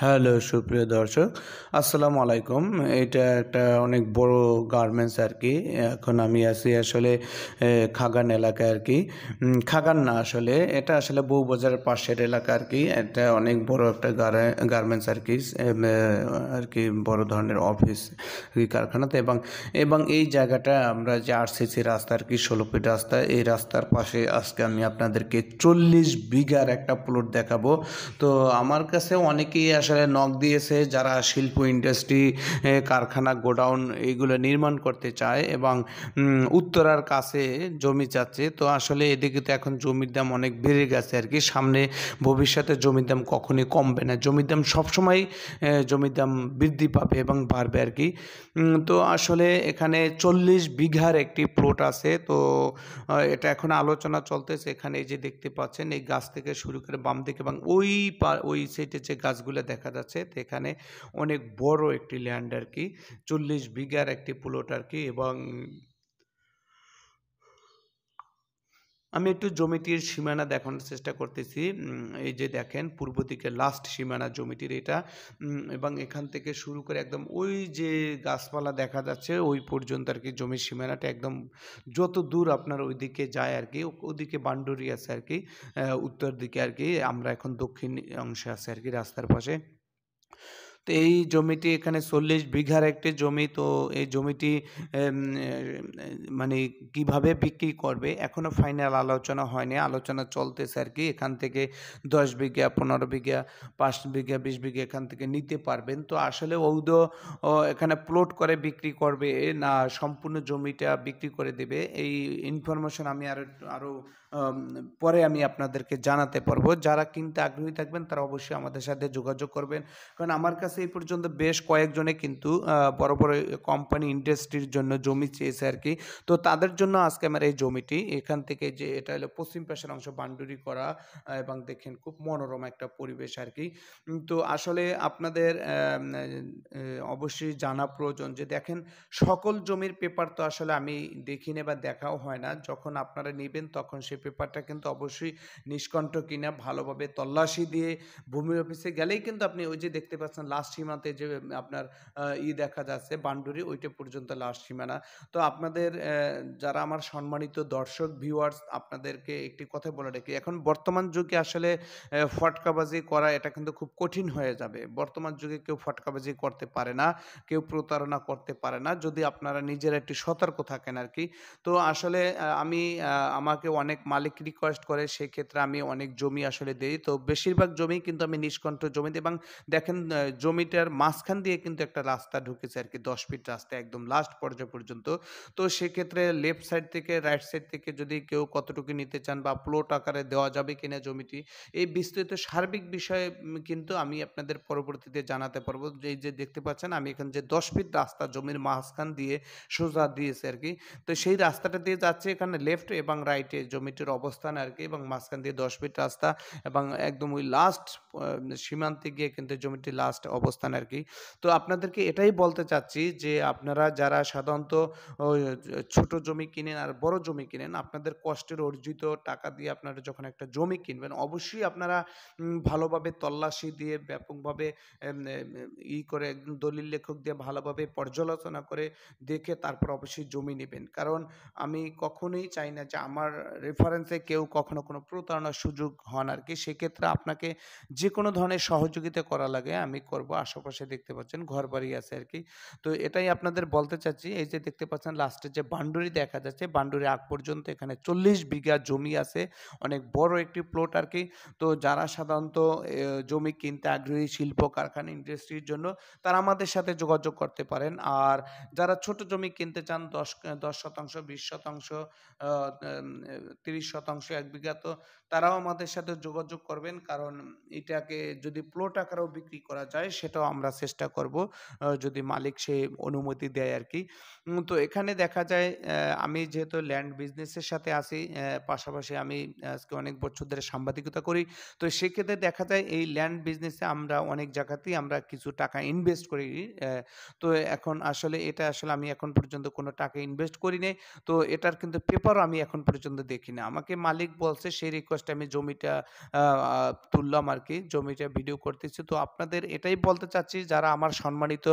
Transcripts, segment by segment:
hello সুপ্রিয় দর্শক আসসালামু আলাইকুম এটা একটা অনেক বড় গার্মেন্টস আর কি এখন আমি আছি আসলে খাগান এলাকায় আর কি খাগান না আসলে এটা আসলে বউবাজারের পাশের এলাকা আর কি এটা অনেক বড় একটা গার্মেন্টস আর কি আর কি বড় ধরনের অফিস কারখানাতে এবং এবং এই জায়গাটা আমরা যে আরসিসি রাস্তা আর কি ষোলো ফিট রাস্তা এই রাস্তার পাশে আজকে আমি আপনাদেরকে চল্লিশ বিঘার একটা প্লট দেখাবো তো আমার কাছে অনেকেই আসলে নখ দিয়েছে যারা শিল্প ইন্ডাস্ট্রি কারখানা গোডাউন এইগুলো নির্মাণ করতে চায় এবং উত্তরার কাছে জমি চাচ্ছে তো আসলে এদিকে তো এখন জমির দাম অনেক বেড়ে গেছে আর কি সামনে ভবিষ্যতে জমির দাম কখনই কমবে না জমির দাম সবসময় জমির দাম বৃদ্ধি পাবে এবং বাড়বে আর কি তো আসলে এখানে চল্লিশ বিঘার একটি প্লট আছে তো এটা এখন আলোচনা চলতেছে এখানে যে দেখতে পাচ্ছেন এই গাছ থেকে শুরু করে বাম দিকে এবং ওই ওই সাইডে যে গাছগুলো দেখা যাচ্ছে এখানে অনেক বড় একটি ল্যান্ড আর কি চল্লিশ বিঘার একটি প্লট আর কি এবং আমি একটু জমিটির সীমানা দেখানোর চেষ্টা করতেছি এই যে দেখেন পূর্ব দিকে লাস্ট সীমানা জমিটির এটা এবং এখান থেকে শুরু করে একদম ওই যে গাছপালা দেখা যাচ্ছে ওই পর্যন্ত আর কি জমির সীমানাটা একদম যত দূর আপনার ওই দিকে যায় আর কি ওদিকে বান্ডুরি আছে আর কি উত্তর দিকে আর কি আমরা এখন দক্ষিণ অংশে আছে আর কি রাস্তার পাশে তো এই জমিটি এখানে চল্লিশ বিঘার একটি জমি তো এই জমিটি মানে কিভাবে বিক্রি করবে এখনও ফাইনাল আলোচনা হয়নি আলোচনা চলতেছে আর কি এখান থেকে দশ বিঘা পনেরো বিঘা পাঁচ বিঘা বিশ বিঘা এখান থেকে নিতে পারবেন তো আসলে ঔদ এখানে প্লট করে বিক্রি করবে না সম্পূর্ণ জমিটা বিক্রি করে দেবে এই ইনফরমেশন আমি আরও আরও পরে আমি আপনাদেরকে জানাতে পারবো যারা কিনতে আগ্রহী থাকবেন তারা অবশ্যই আমাদের সাথে যোগাযোগ করবেন কারণ আমার কাছে এই পর্যন্ত বেশ কয়েকজনে কিন্তু বড় বড় কোম্পানি ইন্ডাস্ট্রির জন্য জমি চেয়েছে আর কি তো তাদের জন্য আজকে আমার এই জমিটি এখান থেকে যে এটা হলো পশ্চিম পাশের অংশ বান্ডুরি করা এবং দেখেন খুব মনোরম একটা পরিবেশ আর কি তো আসলে আপনাদের অবশ্যই জানা প্রয়োজন যে দেখেন সকল জমির পেপার তো আসলে আমি দেখিনি বা দেখাও হয় না যখন আপনারা নেবেন তখন সে পেপারটা কিন্তু অবশ্যই নিষ্কণ্ঠ কিনা ভালোভাবে তল্লাশি দিয়ে ভূমি অফিসে গেলেই কিন্তু আপনি ওই যে দেখতে পাচ্ছেন লাস্ট সীমাতে যে আপনার ই দেখা যাচ্ছে বান্ডুরি ওইটা পর্যন্ত লাস্ট সীমানা তো আপনাদের যারা আমার সম্মানিত দর্শক ভিউয়ার্স আপনাদেরকে একটি কথা বলে রাখি এখন বর্তমান যুগে আসলে ফটকাবাজি করা এটা কিন্তু খুব কঠিন হয়ে যাবে বর্তমান যুগে কেউ ফটকাবাজি করতে পারে না কেউ প্রতারণা করতে পারে না যদি আপনারা নিজেরা একটি সতর্ক থাকেন আর কি তো আসলে আমি আমাকে অনেক মালিক রিকোয়েস্ট করে সেক্ষেত্রে আমি অনেক জমি আসলে দিই তো বেশিরভাগ জমি কিন্তু আমি নিষ্কণ্ঠ জমি দিই এবং দেখেন জমিটার মাঝখান দিয়ে কিন্তু একটা রাস্তা ঢুকেছে আর কি দশ ফিট রাস্তা একদম লাস্ট পর্যায় পর্যন্ত তো সেক্ষেত্রে লেফট সাইড থেকে রাইট সাইড থেকে যদি কেউ কতটুকু নিতে চান বা প্লট আকারে দেওয়া যাবে কিনা জমিটি এই বিস্তৃত সার্বিক বিষয়ে কিন্তু আমি আপনাদের পরবর্তীতে জানাতে পারবো এই যে দেখতে পাচ্ছেন আমি এখানে যে দশ ফিট রাস্তা জমির মাঝখান দিয়ে সোজা দিয়েছে আর কি তো সেই রাস্তাটা দিয়ে যাচ্ছে এখানে লেফট এবং রাইটে জমিটি ইউনিটের অবস্থান আর কি এবং মাঝখান দিয়ে দশ ফিট রাস্তা এবং একদম ওই লাস্ট সীমান্তে গিয়ে কিন্তু জমিটি লাস্ট অবস্থান আর কি তো আপনাদেরকে এটাই বলতে চাচ্ছি যে আপনারা যারা সাধারণত ছোট জমি কিনেন আর বড় জমি কিনেন আপনাদের কষ্টের অর্জিত টাকা দিয়ে আপনারা যখন একটা জমি কিনবেন অবশ্যই আপনারা ভালোভাবে তল্লাশি দিয়ে ব্যাপকভাবে ই করে দলিল লেখক দিয়ে ভালোভাবে পর্যালোচনা করে দেখে তারপর অবশ্যই জমি নেবেন কারণ আমি কখনোই চাই না যে আমার রেফার করেন কেউ কখনো কোনো প্রতারণার সুযোগ হন আর কি সেক্ষেত্রে আপনাকে যে কোনো ধরনের সহযোগিতা করা লাগে আমি করব আশেপাশে দেখতে পাচ্ছেন ঘর বাড়ি আছে আর কি তো এটাই আপনাদের বলতে চাচ্ছি এই যে দেখতে পাচ্ছেন লাস্টে যে বান্ডুরি দেখা যাচ্ছে বান্ডুরি আগ পর্যন্ত এখানে চল্লিশ বিঘা জমি আছে অনেক বড় একটি প্লট আর কি তো যারা সাধারণত জমি কিনতে আগ্রহী শিল্প কারখানা ইন্ডাস্ট্রির জন্য তারা আমাদের সাথে যোগাযোগ করতে পারেন আর যারা ছোট জমি কিনতে চান দশ দশ শতাংশ বিশ শতাংশ তিরিশ শতাংশ এক বিঘা তো তারাও আমাদের সাথে যোগাযোগ করবেন কারণ এটাকে যদি প্লট আকারেও বিক্রি করা যায় সেটাও আমরা চেষ্টা করব যদি মালিক সে অনুমতি দেয় আর কি তো এখানে দেখা যায় আমি যেহেতু ল্যান্ড বিজনেসের সাথে আছি পাশাপাশি আমি আজকে অনেক বছর ধরে সাংবাদিকতা করি তো সেক্ষেত্রে দেখা যায় এই ল্যান্ড বিজনেসে আমরা অনেক জায়গাতেই আমরা কিছু টাকা ইনভেস্ট করি তো এখন আসলে এটা আসলে আমি এখন পর্যন্ত কোনো টাকা ইনভেস্ট করি নাই তো এটার কিন্তু পেপারও আমি এখন পর্যন্ত দেখি না না আমাকে মালিক বলছে সেই রিকোয়েস্ট আমি জমিটা তুললাম আর কি জমিটা ভিডিও করতেছি তো আপনাদের এটাই বলতে চাচ্ছি যারা আমার সম্মানিত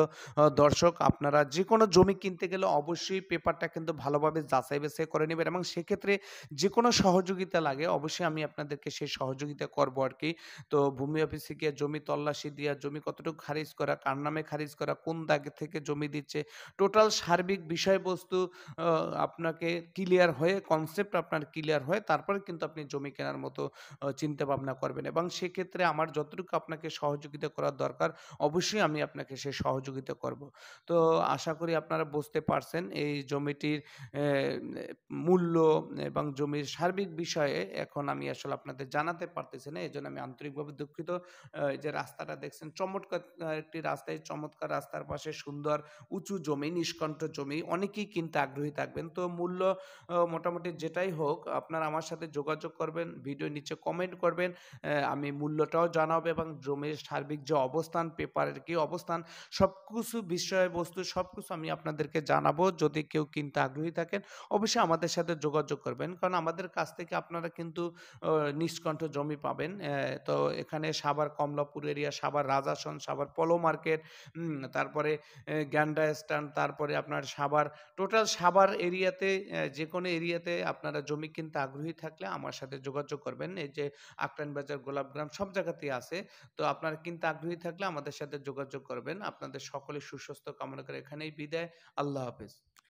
দর্শক আপনারা যে কোনো জমি কিনতে গেলে অবশ্যই পেপারটা কিন্তু ভালোভাবে যাচাই বাছাই করে নেবেন এবং সেক্ষেত্রে যে কোনো সহযোগিতা লাগে অবশ্যই আমি আপনাদেরকে সেই সহযোগিতা করব আর কি তো ভূমি অফিসে গিয়ে জমি তল্লাশি দিয়া জমি কতটুকু খারিজ করা কার নামে খারিজ করা কোন দাগ থেকে জমি দিচ্ছে টোটাল সার্বিক বিষয়বস্তু আপনাকে ক্লিয়ার হয়ে কনসেপ্ট আপনার ক্লিয়ার ক্লিয়ার হয় তারপরে কিন্তু আপনি জমি কেনার মতো চিন্তা ভাবনা করবেন এবং সেক্ষেত্রে আমার যতটুকু আপনাকে সহযোগিতা করার দরকার অবশ্যই আমি আপনাকে সে সহযোগিতা করব তো আশা করি আপনারা বুঝতে পারছেন এই জমিটির মূল্য এবং জমির সার্বিক বিষয়ে এখন আমি আসলে আপনাদের জানাতে পারতেছি না এই জন্য আমি আন্তরিকভাবে দুঃখিত যে রাস্তাটা দেখছেন চমৎকার একটি রাস্তায় চমৎকার রাস্তার পাশে সুন্দর উঁচু জমি নিষ্কণ্ঠ জমি অনেকেই কিনতে আগ্রহী থাকবেন তো মূল্য মোটামুটি যেটাই হোক আপনারা আমার সাথে যোগাযোগ করবেন ভিডিও নিচে কমেন্ট করবেন আমি মূল্যটাও জানাবো এবং জমির সার্বিক যে অবস্থান পেপারের কি অবস্থান সব কিছু বিষয়বস্তু সব কিছু আমি আপনাদেরকে জানাবো যদি কেউ কিনতে আগ্রহী থাকেন অবশ্যই আমাদের সাথে যোগাযোগ করবেন কারণ আমাদের কাছ থেকে আপনারা কিন্তু নিষ্কণ্ঠ জমি পাবেন তো এখানে সাবার কমলাপুর এরিয়া সাবার রাজাসন সাবার পলো মার্কেট তারপরে গ্যান্ডা স্ট্যান্ড তারপরে আপনার সাবার টোটাল সাবার এরিয়াতে যে কোনো এরিয়াতে আপনারা জমি কিনতে আগ্রহী থাকলে আমার সাথে যোগাযোগ করবেন এই যে আকরান বাজার গোলাপগ্রাম সব জায়গাতেই আছে তো আপনারা কিন্তু আগ্রহী থাকলে আমাদের সাথে যোগাযোগ করবেন আপনাদের সকলে সুস্বাস্থ্য কামনা করে এখানেই বিদায় আল্লাহ হাফেজ